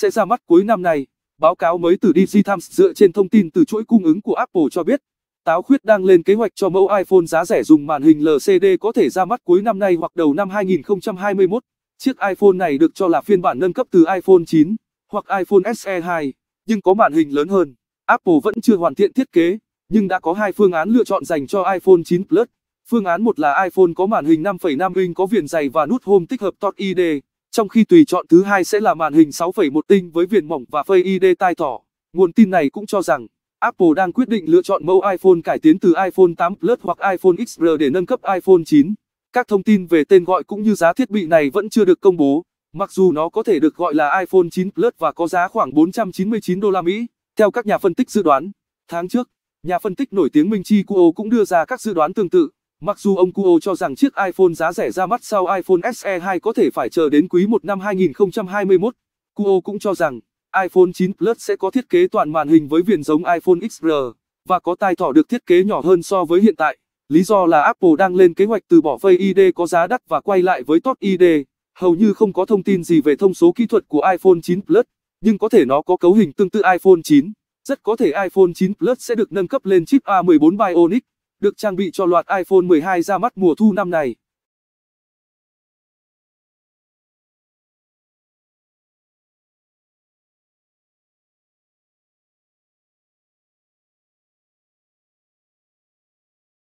sẽ ra mắt cuối năm nay. Báo cáo mới từ DC Times dựa trên thông tin từ chuỗi cung ứng của Apple cho biết, Táo Khuyết đang lên kế hoạch cho mẫu iPhone giá rẻ dùng màn hình LCD có thể ra mắt cuối năm nay hoặc đầu năm 2021. Chiếc iPhone này được cho là phiên bản nâng cấp từ iPhone 9 hoặc iPhone SE 2, nhưng có màn hình lớn hơn. Apple vẫn chưa hoàn thiện thiết kế, nhưng đã có hai phương án lựa chọn dành cho iPhone 9 Plus. Phương án một là iPhone có màn hình 5,5 inch có viền dày và nút Home tích hợp Touch ID. Trong khi tùy chọn thứ hai sẽ là màn hình 6,1 tinh với viền mỏng và Face ID tai thỏ. Nguồn tin này cũng cho rằng Apple đang quyết định lựa chọn mẫu iPhone cải tiến từ iPhone 8 Plus hoặc iPhone XR để nâng cấp iPhone 9. Các thông tin về tên gọi cũng như giá thiết bị này vẫn chưa được công bố, mặc dù nó có thể được gọi là iPhone 9 Plus và có giá khoảng 499 đô la Mỹ. Theo các nhà phân tích dự đoán, tháng trước, nhà phân tích nổi tiếng Minh Chi Kuo cũng đưa ra các dự đoán tương tự. Mặc dù ông Kuo cho rằng chiếc iPhone giá rẻ ra mắt sau iPhone SE 2 có thể phải chờ đến quý 1 năm 2021, Kuo cũng cho rằng iPhone 9 Plus sẽ có thiết kế toàn màn hình với viền giống iPhone XR và có tai thỏ được thiết kế nhỏ hơn so với hiện tại. Lý do là Apple đang lên kế hoạch từ bỏ Face ID có giá đắt và quay lại với Touch ID. Hầu như không có thông tin gì về thông số kỹ thuật của iPhone 9 Plus, nhưng có thể nó có cấu hình tương tự iPhone 9. Rất có thể iPhone 9 Plus sẽ được nâng cấp lên chip A14 Bionic được trang bị cho loạt iPhone 12 ra mắt mùa thu năm này.